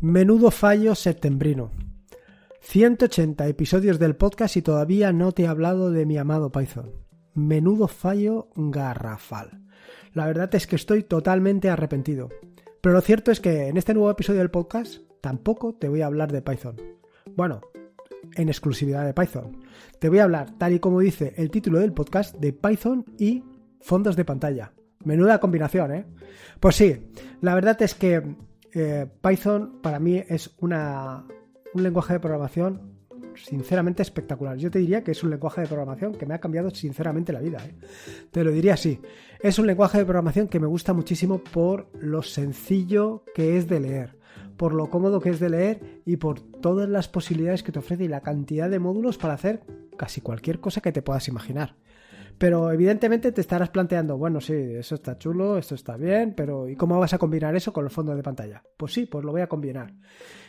Menudo fallo septembrino. 180 episodios del podcast y todavía no te he hablado de mi amado Python. Menudo fallo garrafal. La verdad es que estoy totalmente arrepentido. Pero lo cierto es que en este nuevo episodio del podcast tampoco te voy a hablar de Python. Bueno, en exclusividad de Python. Te voy a hablar, tal y como dice el título del podcast, de Python y fondos de pantalla. Menuda combinación, ¿eh? Pues sí, la verdad es que eh, Python para mí es un lenguaje de programación sinceramente espectacular. Yo te diría que es un lenguaje de programación que me ha cambiado sinceramente la vida. ¿eh? Te lo diría así. Es un lenguaje de programación que me gusta muchísimo por lo sencillo que es de leer, por lo cómodo que es de leer y por todas las posibilidades que te ofrece y la cantidad de módulos para hacer casi cualquier cosa que te puedas imaginar. Pero evidentemente te estarás planteando, bueno, sí, eso está chulo, esto está bien, pero ¿y cómo vas a combinar eso con los fondos de pantalla? Pues sí, pues lo voy a combinar.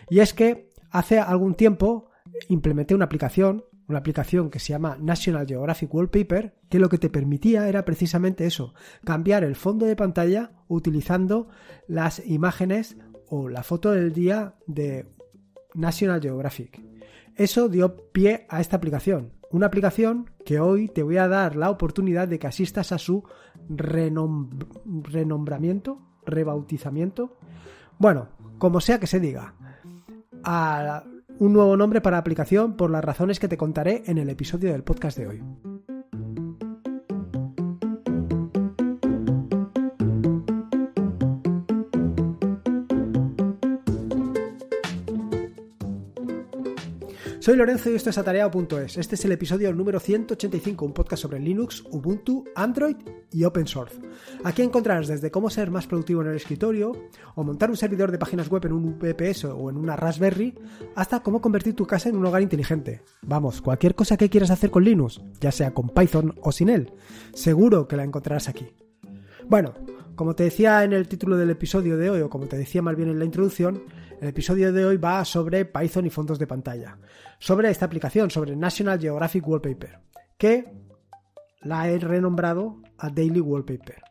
Y es que hace algún tiempo implementé una aplicación, una aplicación que se llama National Geographic Wallpaper, que lo que te permitía era precisamente eso, cambiar el fondo de pantalla utilizando las imágenes o la foto del día de National Geographic. Eso dio pie a esta aplicación. Una aplicación que hoy te voy a dar la oportunidad de que asistas a su renombramiento, rebautizamiento. Bueno, como sea que se diga. A un nuevo nombre para la aplicación por las razones que te contaré en el episodio del podcast de hoy. Soy Lorenzo y esto es atareado.es. Este es el episodio número 185, un podcast sobre Linux, Ubuntu, Android y Open Source. Aquí encontrarás desde cómo ser más productivo en el escritorio, o montar un servidor de páginas web en un VPS o en una Raspberry, hasta cómo convertir tu casa en un hogar inteligente. Vamos, cualquier cosa que quieras hacer con Linux, ya sea con Python o sin él, seguro que la encontrarás aquí. Bueno, como te decía en el título del episodio de hoy, o como te decía más bien en la introducción, el episodio de hoy va sobre Python y fondos de pantalla, sobre esta aplicación, sobre National Geographic Wallpaper, que la he renombrado a Daily Wallpaper.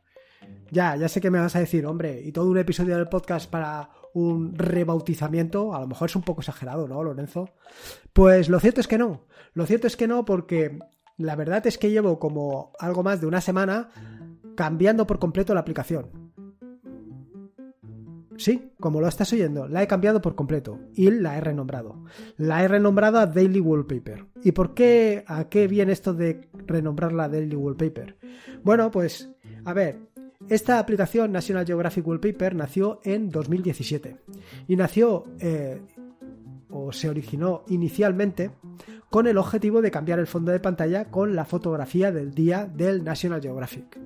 Ya, ya sé que me vas a decir, hombre, y todo un episodio del podcast para un rebautizamiento, a lo mejor es un poco exagerado, ¿no, Lorenzo? Pues lo cierto es que no, lo cierto es que no porque la verdad es que llevo como algo más de una semana cambiando por completo la aplicación. Sí, como lo estás oyendo, la he cambiado por completo y la he renombrado. La he renombrado a Daily Wallpaper. ¿Y por qué a qué viene esto de renombrarla a Daily Wallpaper? Bueno, pues a ver, esta aplicación National Geographic Wallpaper nació en 2017 y nació eh, o se originó inicialmente con el objetivo de cambiar el fondo de pantalla con la fotografía del día del National Geographic.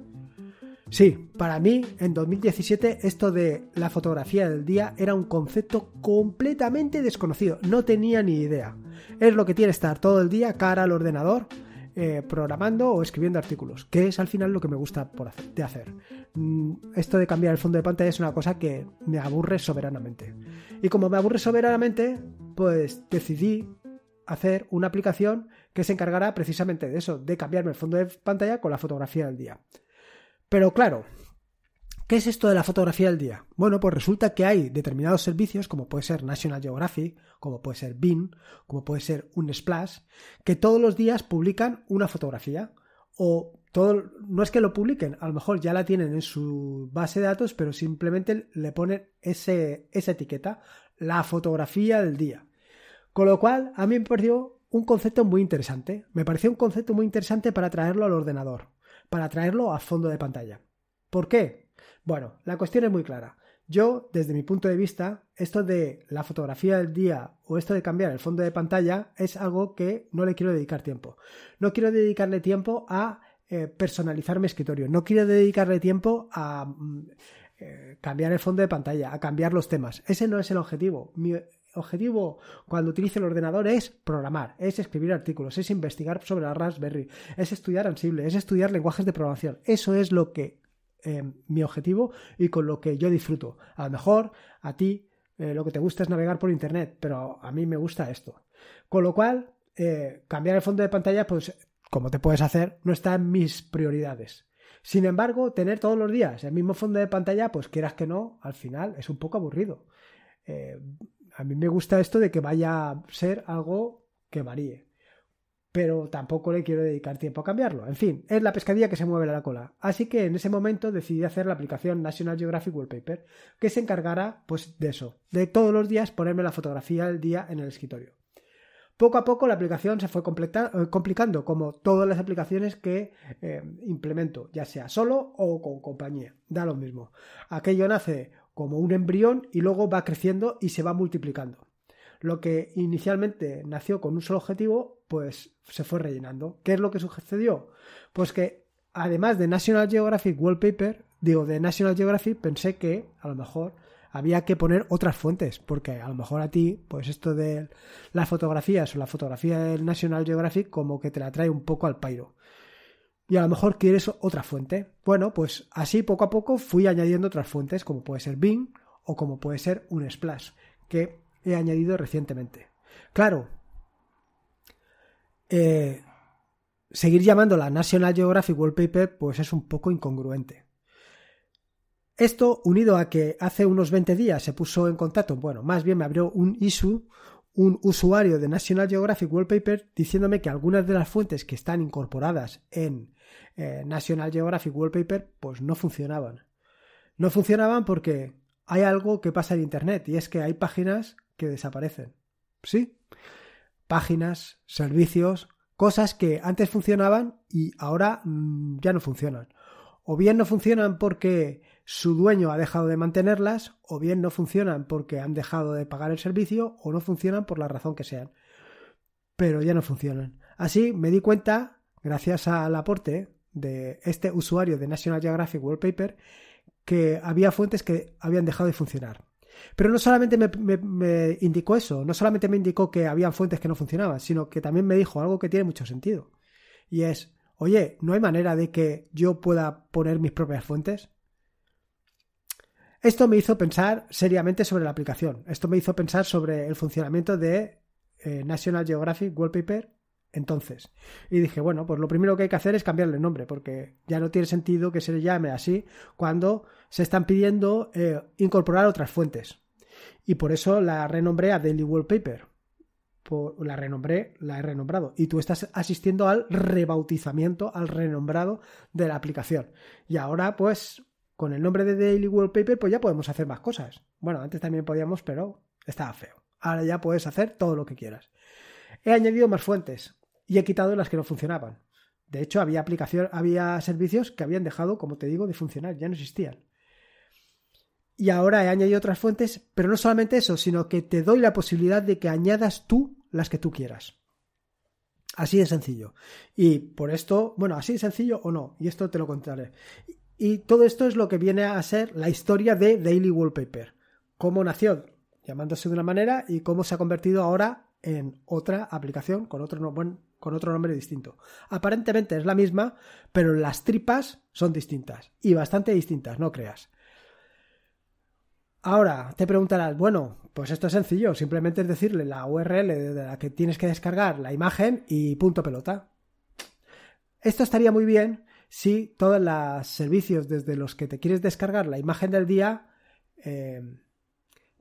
Sí, para mí en 2017 esto de la fotografía del día era un concepto completamente desconocido, no tenía ni idea. Es lo que tiene estar todo el día cara al ordenador, eh, programando o escribiendo artículos, que es al final lo que me gusta de hacer. Mm, esto de cambiar el fondo de pantalla es una cosa que me aburre soberanamente. Y como me aburre soberanamente, pues decidí hacer una aplicación que se encargará precisamente de eso, de cambiarme el fondo de pantalla con la fotografía del día. Pero claro, ¿qué es esto de la fotografía del día? Bueno, pues resulta que hay determinados servicios, como puede ser National Geographic, como puede ser BIM, como puede ser un Splash, que todos los días publican una fotografía. O no es que lo publiquen, a lo mejor ya la tienen en su base de datos, pero simplemente le ponen esa etiqueta, la fotografía del día. Con lo cual, a mí me pareció un concepto muy interesante. Me pareció un concepto muy interesante para traerlo al ordenador para traerlo a fondo de pantalla. ¿Por qué? Bueno, la cuestión es muy clara. Yo, desde mi punto de vista, esto de la fotografía del día o esto de cambiar el fondo de pantalla es algo que no le quiero dedicar tiempo. No quiero dedicarle tiempo a eh, personalizar mi escritorio. No quiero dedicarle tiempo a... Mm, eh, cambiar el fondo de pantalla, a cambiar los temas. Ese no es el objetivo. Mi objetivo cuando utilice el ordenador es programar, es escribir artículos, es investigar sobre la Raspberry, es estudiar Ansible, es estudiar lenguajes de programación. Eso es lo que em, mi objetivo y con lo que yo disfruto. A lo mejor a ti eh, lo que te gusta es navegar por internet, pero a mí me gusta esto. Con lo cual, eh, cambiar el fondo de pantalla, pues como te puedes hacer, no está en mis prioridades. Sin embargo, tener todos los días el mismo fondo de pantalla, pues quieras que no, al final es un poco aburrido. Eh, a mí me gusta esto de que vaya a ser algo que varíe. Pero tampoco le quiero dedicar tiempo a cambiarlo. En fin, es la pescadilla que se mueve la cola. Así que en ese momento decidí hacer la aplicación National Geographic Wallpaper, que se encargará pues, de eso, de todos los días ponerme la fotografía del día en el escritorio. Poco a poco la aplicación se fue eh, complicando, como todas las aplicaciones que eh, implemento, ya sea solo o con compañía. Da lo mismo. Aquello nace como un embrión y luego va creciendo y se va multiplicando. Lo que inicialmente nació con un solo objetivo, pues se fue rellenando. ¿Qué es lo que sucedió? Pues que además de National Geographic Wallpaper, digo, de National Geographic, pensé que a lo mejor había que poner otras fuentes, porque a lo mejor a ti, pues esto de las fotografías o la fotografía del National Geographic como que te la trae un poco al pairo y a lo mejor quieres otra fuente. Bueno, pues así poco a poco fui añadiendo otras fuentes, como puede ser Bing o como puede ser un Splash, que he añadido recientemente. Claro, eh, seguir llamándola National Geographic Wallpaper pues es un poco incongruente. Esto unido a que hace unos 20 días se puso en contacto, bueno, más bien me abrió un issue, un usuario de National Geographic Wallpaper diciéndome que algunas de las fuentes que están incorporadas en eh, National Geographic Wallpaper, pues no funcionaban. No funcionaban porque hay algo que pasa en Internet y es que hay páginas que desaparecen. ¿Sí? Páginas, servicios, cosas que antes funcionaban y ahora mm, ya no funcionan. O bien no funcionan porque su dueño ha dejado de mantenerlas, o bien no funcionan porque han dejado de pagar el servicio, o no funcionan por la razón que sean. Pero ya no funcionan. Así me di cuenta gracias al aporte de este usuario de National Geographic Wallpaper, que había fuentes que habían dejado de funcionar. Pero no solamente me, indicó eso, no solamente me indicó que habían fuentes que no funcionaban, sino que también me dijo algo que tiene mucho sentido. Y es, oye, ¿no hay manera de que yo pueda poner mis propias fuentes? Esto me hizo pensar seriamente sobre la aplicación. Esto me hizo pensar sobre el funcionamiento de eh, National Geographic Wallpaper entonces. Y dije, bueno, pues lo primero que hay que hacer es cambiarle el nombre, porque ya no tiene sentido que se le llame así cuando se están pidiendo eh, incorporar otras fuentes. Y por eso la renombré a Daily Wallpaper. Por, la renombré, la he renombrado. Y tú estás asistiendo al rebautizamiento, al renombrado de la aplicación. Y ahora, pues, con el nombre de Daily Wallpaper, pues ya podemos hacer más cosas. Bueno, antes también podíamos, pero estaba feo. Ahora ya puedes hacer todo lo que quieras. He añadido más fuentes y he quitado las que no funcionaban. De hecho, había aplicación, había servicios que habían dejado, como te digo, de funcionar, ya no existían. Y ahora he añadido otras fuentes, pero no solamente eso, sino que te doy la posibilidad de que añadas tú las que tú quieras. Así de sencillo. Y por esto, bueno, así de sencillo o no, y esto te lo contaré. Y todo esto es lo que viene a ser la historia de Daily Wallpaper. Cómo nació llamándose de una manera y cómo se ha convertido ahora en otra aplicación con otro nombre, con otro nombre distinto. Aparentemente es la misma, pero las tripas son distintas y bastante distintas, no creas. Ahora te preguntarás, bueno, pues esto es sencillo, simplemente es decirle la URL de la que tienes que descargar la imagen y punto pelota. Esto estaría muy bien si todos los servicios desde los que te quieres descargar la imagen del día eh,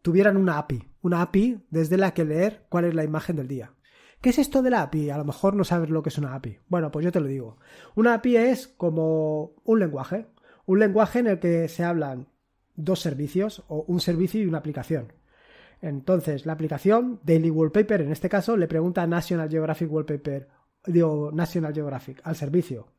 tuvieran una API, una API desde la que leer cuál es la imagen del día. ¿Qué es esto de la API? A lo mejor no sabes lo que es una API. Bueno, pues yo te lo digo. Una API es como un lenguaje, un lenguaje en el que se hablan dos servicios o un servicio y una aplicación. Entonces, la aplicación Daily Wallpaper, en este caso, le pregunta a National Geographic Wallpaper, digo, National Geographic, al servicio,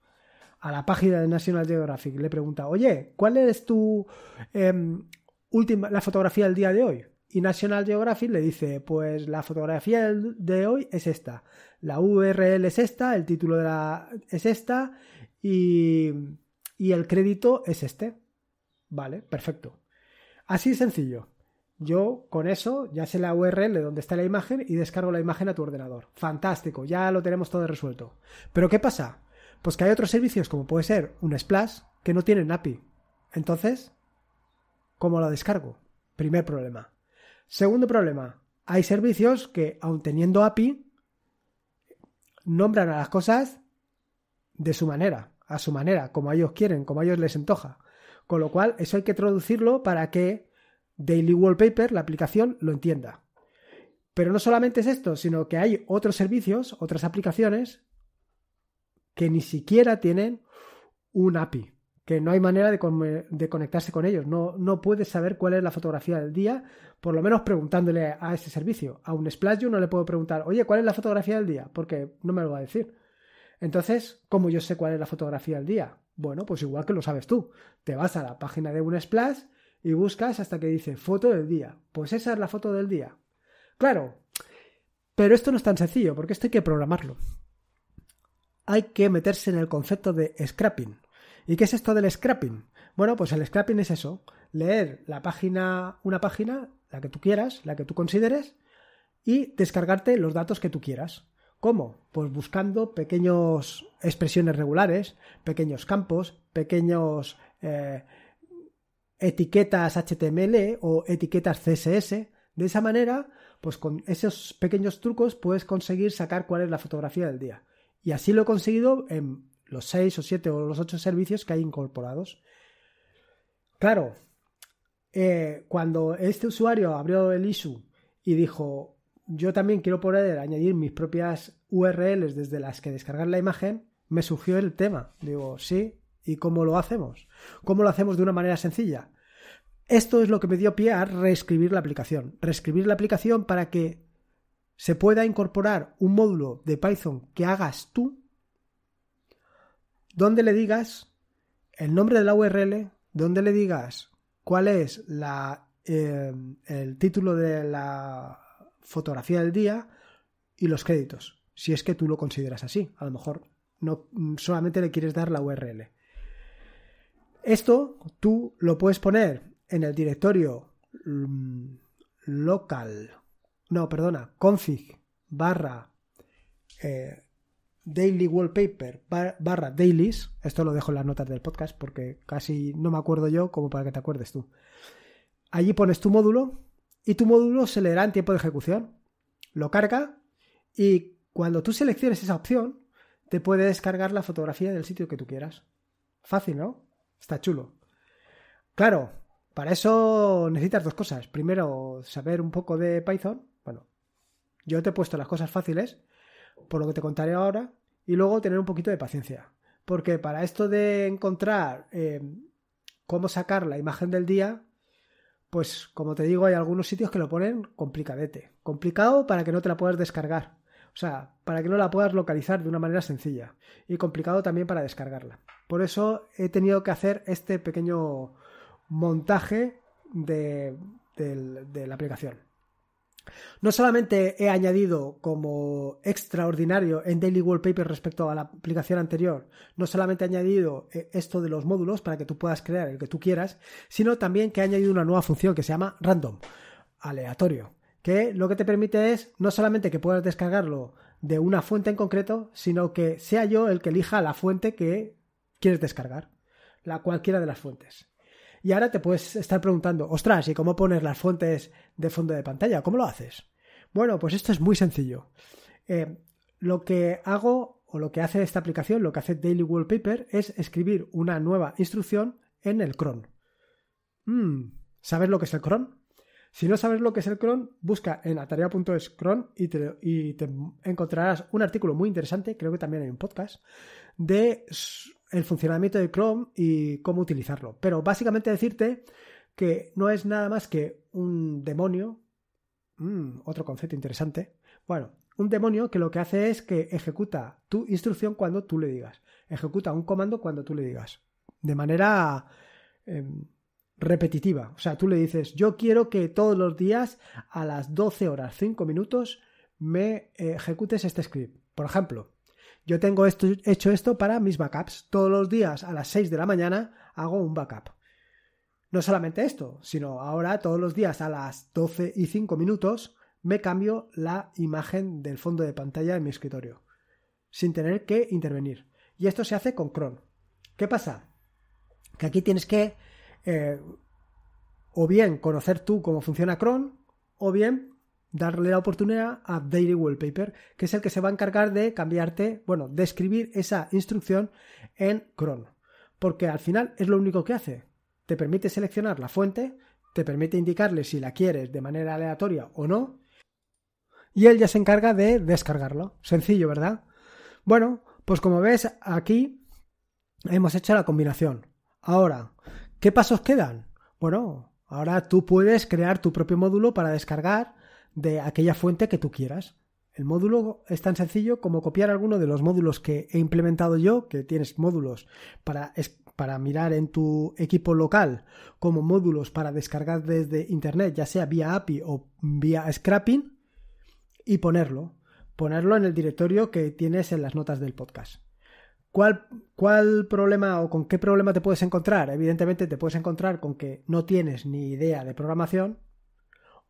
a la página de National Geographic, le pregunta, oye, ¿cuál es tu em, última, la fotografía del día de hoy? Y National Geographic le dice, pues la fotografía de hoy es esta, la URL es esta, el título de la es esta y, el crédito es este. Vale, perfecto. Así sencillo. Yo con eso ya sé la URL de donde está la imagen y descargo la imagen a tu ordenador. Fantástico, ya lo tenemos todo resuelto. Pero ¿qué pasa? Pues que hay otros servicios como puede ser un Splash que no tienen API. Entonces, ¿cómo la descargo? Primer problema. Segundo problema, hay servicios que, aun teniendo API, nombran a las cosas de su manera, a su manera, como ellos quieren, como a ellos les antoja. Con lo cual, eso hay que traducirlo para que Daily Wallpaper, la aplicación, lo entienda. Pero no solamente es esto, sino que hay otros servicios, otras aplicaciones, que ni siquiera tienen un API que no hay manera de, conectarse con ellos. No, no, puedes saber cuál es la fotografía del día, por lo menos preguntándole a ese servicio. A un Splash yo no le puedo preguntar, oye, ¿cuál es la fotografía del día? Porque no me lo va a decir. Entonces, ¿cómo yo sé cuál es la fotografía del día? Bueno, pues igual que lo sabes tú. Te vas a la página de un Splash y buscas hasta que dice foto del día. Pues esa es la foto del día. Claro, pero esto no es tan sencillo, porque esto hay que programarlo. Hay que meterse en el concepto de scrapping. ¿Y qué es esto del scrapping? Bueno, pues el scrapping es eso, leer la página, una página, la que tú quieras, la que tú consideres, y descargarte los datos que tú quieras. ¿Cómo? Pues buscando pequeñas expresiones regulares, pequeños campos, pequeños eh, etiquetas HTML o etiquetas CSS. De esa manera, pues con esos pequeños trucos puedes conseguir sacar cuál es la fotografía del día. Y así lo he conseguido en los 6 o 7 o los 8 servicios que hay incorporados. Claro, eh, cuando este usuario abrió el issue y dijo, yo también quiero poder añadir mis propias URLs desde las que descargar la imagen, me surgió el tema. Digo, sí, ¿y cómo lo hacemos? ¿Cómo lo hacemos de una manera sencilla? Esto es lo que me dio pie a reescribir la aplicación. Reescribir la aplicación para que se pueda incorporar un módulo de Python que hagas tú donde le digas el nombre de la URL, donde le digas cuál es la, eh, el título de la fotografía del día y los créditos, si es que tú lo consideras así. A lo mejor no mm, solamente le quieres dar la URL. Esto tú lo puedes poner en el directorio mm, local, no, perdona, config barra eh, Daily Wallpaper barra Dailies. Esto lo dejo en las notas del podcast porque casi no me acuerdo yo como para que te acuerdes tú. Allí pones tu módulo y tu módulo se leerá en tiempo de ejecución. Lo carga y cuando tú selecciones esa opción, te puede descargar la fotografía del sitio que tú quieras. Fácil, ¿no? Está chulo. Claro, para eso necesitas dos cosas. Primero, saber un poco de Python. Bueno, yo te he puesto las cosas fáciles, por lo que te contaré ahora. Y luego tener un poquito de paciencia. Porque para esto de encontrar eh, cómo sacar la imagen del día, pues como te digo, hay algunos sitios que lo ponen complicadete. Complicado para que no te la puedas descargar. O sea, para que no la puedas localizar de una manera sencilla. Y complicado también para descargarla. Por eso he tenido que hacer este pequeño montaje de la aplicación. No solamente he añadido como extraordinario en Daily Wallpaper respecto a la aplicación anterior, no solamente he añadido eh, esto de los módulos para que tú puedas crear el que tú quieras, sino también que he añadido una nueva función que se llama random, aleatorio, que lo que te permite es no solamente que puedas descargarlo de una fuente en concreto, sino que sea yo el que elija la fuente que quieres descargar, la cualquiera de las fuentes. Y ahora te puedes estar preguntando, ostras, ¿y cómo poner las fuentes de fondo de pantalla? ¿Cómo lo haces? Bueno, pues esto es muy sencillo. Eh, lo que hago o lo que hace esta aplicación, lo que hace Daily Wallpaper, es escribir una nueva instrucción en el cron. Hmm, ¿Sabes lo que es el cron? Si no sabes lo que es el cron, busca en atarea.es cron y te, y te encontrarás un artículo muy interesante, creo que también hay un podcast, de el funcionamiento de Chrome y cómo utilizarlo. Pero básicamente decirte que no es nada más que un demonio, mm, otro concepto interesante, bueno, un demonio que lo que hace es que ejecuta tu instrucción cuando tú le digas, ejecuta un comando cuando tú le digas, de manera em, repetitiva. O sea, tú le dices, yo quiero que todos los días a las 12 horas 5 minutos me eh, ejecutes este script. Por ejemplo, yo tengo esto, hecho esto para mis backups. Todos los días a las 6 de la mañana hago un backup. No solamente esto, sino ahora todos los días a las 12 y 5 minutos me cambio la imagen del fondo de pantalla en mi escritorio, sin tener que intervenir. Y esto se hace con Chrome. ¿Qué pasa? Que aquí tienes que eh, o bien conocer tú cómo funciona Chrome, o bien darle la oportunidad a Daily Wallpaper, que es el que se va a encargar de cambiarte, bueno, de escribir esa instrucción en cron. Porque al final es lo único que hace. Te permite seleccionar la fuente, te permite indicarle si la quieres de manera aleatoria o no, y él ya se encarga de descargarlo. Sencillo, ¿verdad? Bueno, pues como ves, aquí hemos hecho la combinación. Ahora, ¿qué pasos quedan? Bueno, ahora tú puedes crear tu propio módulo para descargar de aquella fuente que tú quieras. El módulo es tan sencillo como copiar alguno de los módulos que he implementado yo, que tienes módulos para, para mirar en tu equipo local, como módulos para descargar desde Internet, ya sea vía API o vía Scrapping, y ponerlo. Ponerlo en el directorio que tienes en las notas del podcast. ¿Cuál, ¿Cuál, problema o con qué problema te puedes encontrar? Evidentemente te puedes encontrar con que no tienes ni idea de programación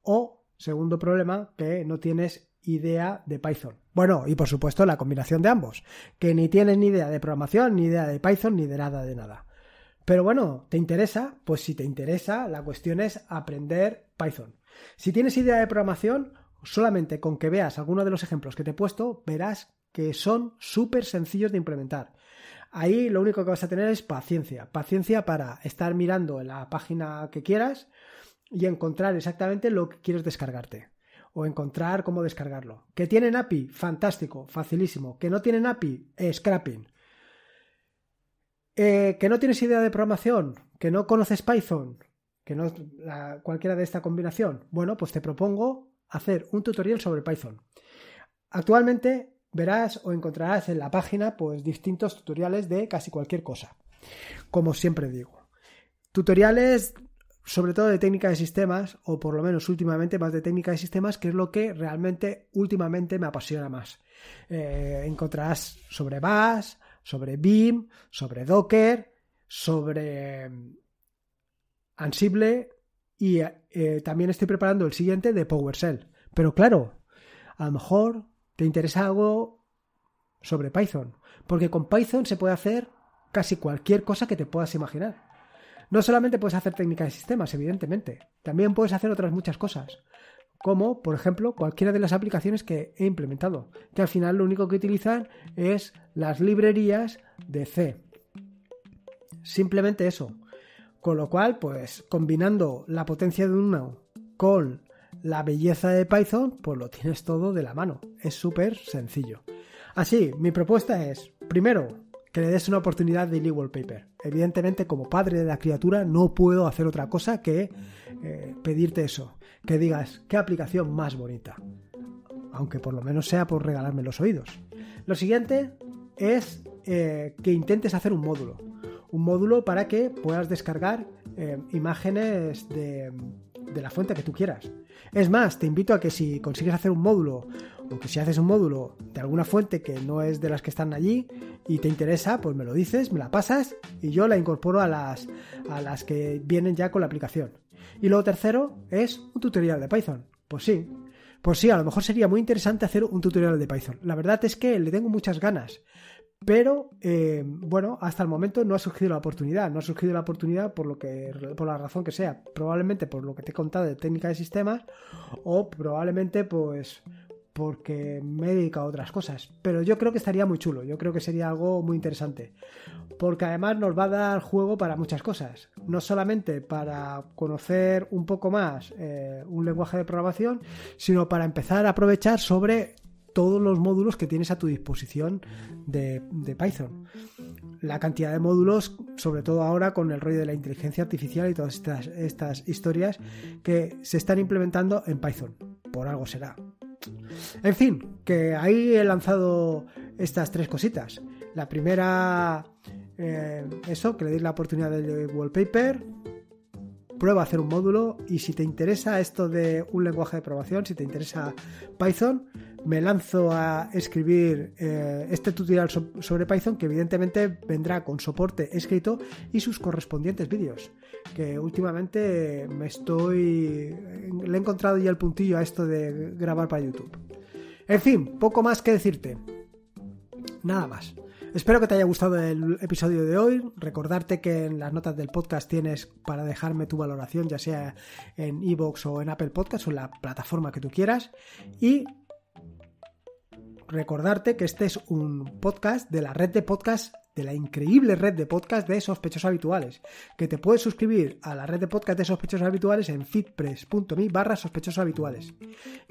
o Segundo problema, que no tienes idea de Python. Bueno, y por supuesto la combinación de ambos, que ni tienes ni idea de programación, ni idea de Python, ni de nada de nada. Pero bueno, ¿te interesa? Pues si te interesa, la cuestión es aprender Python. Si tienes idea de programación, solamente con que veas alguno de los ejemplos que te he puesto, verás que son súper sencillos de implementar. Ahí lo único que vas a tener es paciencia, paciencia para estar mirando la página que quieras, y encontrar exactamente lo que quieres descargarte o encontrar cómo descargarlo. ¿Que tienen API? Fantástico, facilísimo. ¿Que no tienen API? Eh, scrapping. Eh, ¿Que no tienes idea de programación? ¿Que no conoces Python? ¿Que no cualquiera de esta combinación? Bueno, pues te propongo hacer un tutorial sobre Python. Actualmente verás o encontrarás en la página pues distintos tutoriales de casi cualquier cosa. Como siempre digo, tutoriales sobre todo de técnica de sistemas, o por lo menos últimamente más de técnica de sistemas, que es lo que realmente últimamente me apasiona más. Eh, encontrarás sobre Bash, sobre BIM, sobre Docker, sobre mm, Ansible y eh, también estoy preparando el siguiente de PowerShell. Pero claro, a lo mejor te interesa algo sobre Python, porque con Python se puede hacer casi cualquier cosa que te puedas imaginar. No solamente puedes hacer técnica de sistemas, evidentemente, también puedes hacer otras muchas cosas, como por ejemplo cualquiera de las aplicaciones que he implementado, que al final lo único que utilizan es las librerías de C. Simplemente eso. Con lo cual, pues combinando la potencia de uno con la belleza de Python, pues lo tienes todo de la mano. Es súper sencillo. Así, mi propuesta es, primero, le des una oportunidad de Lee Wallpaper. Evidentemente, como padre de la criatura, no puedo hacer otra cosa que eh, pedirte eso, que digas qué aplicación más bonita. Aunque por lo menos sea por regalarme los oídos. Lo siguiente es eh, que intentes hacer un módulo. Un módulo para que puedas descargar eh, imágenes de la fuente que tú quieras. Es más, te invito a que si consigues hacer un módulo aunque si haces un módulo de alguna fuente que no es de las que están allí y te interesa, pues me lo dices, me la pasas y yo la incorporo a las, a las que vienen ya con la aplicación. Y luego tercero es un tutorial de Python. Pues sí, pues sí, a lo mejor sería muy interesante hacer un tutorial de Python. La verdad es que le tengo muchas ganas. Pero eh, bueno, hasta el momento no ha surgido la oportunidad. No ha surgido la oportunidad por lo que, por la razón que sea. Probablemente por lo que te he contado de técnica de sistemas. O probablemente, pues, porque me he dedicado a otras cosas. Pero yo creo que estaría muy chulo, yo creo que sería algo muy interesante. Porque además nos va a dar juego para muchas cosas. No solamente para conocer un poco más eh, un lenguaje de programación, sino para empezar a aprovechar sobre todos los módulos que tienes a tu disposición de, Python. La cantidad de módulos, sobre todo ahora con el rollo de la inteligencia artificial y todas estas historias que se están implementando en Python. Por algo será. En fin, que ahí he lanzado estas tres cositas. La primera, eh, eso, que le di la oportunidad de wallpaper, prueba a hacer un módulo y si te interesa esto de un lenguaje de programación, si te interesa Python, me lanzo a escribir eh, este tutorial sobre Python que evidentemente vendrá con soporte escrito y sus correspondientes vídeos, que últimamente me estoy... le he encontrado ya el puntillo a esto de grabar para YouTube. En fin, poco más que decirte. Nada más. Espero que te haya gustado el episodio de hoy. Recordarte que en las notas del podcast tienes para dejarme tu valoración, ya sea en iVoox o en Apple Podcasts o en la plataforma que tú quieras. Y recordarte que este es un podcast de la red de Podcasts de la increíble red de podcast de sospechosos habituales, que te puedes suscribir a la red de podcast de sospechosos habituales en fitpress.me barra sospechosos habituales.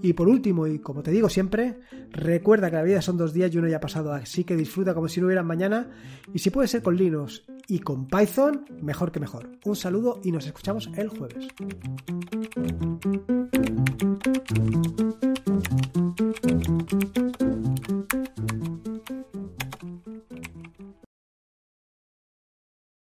Y por último, y como te digo siempre, recuerda que la vida son dos días y uno ya ha pasado, así que disfruta como si no hubiera mañana, y si puede ser con Linux y con Python, mejor que mejor. Un saludo y nos escuchamos el jueves.